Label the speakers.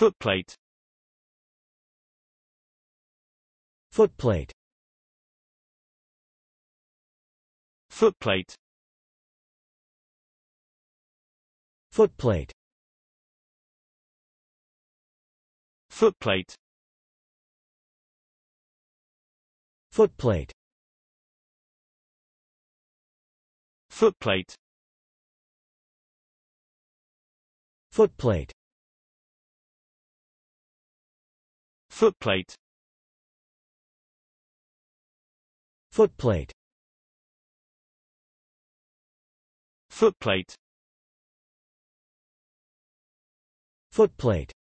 Speaker 1: Footplate Footplate Footplate Footplate Footplate Footplate Footplate Footplate Footplate Footplate Footplate Footplate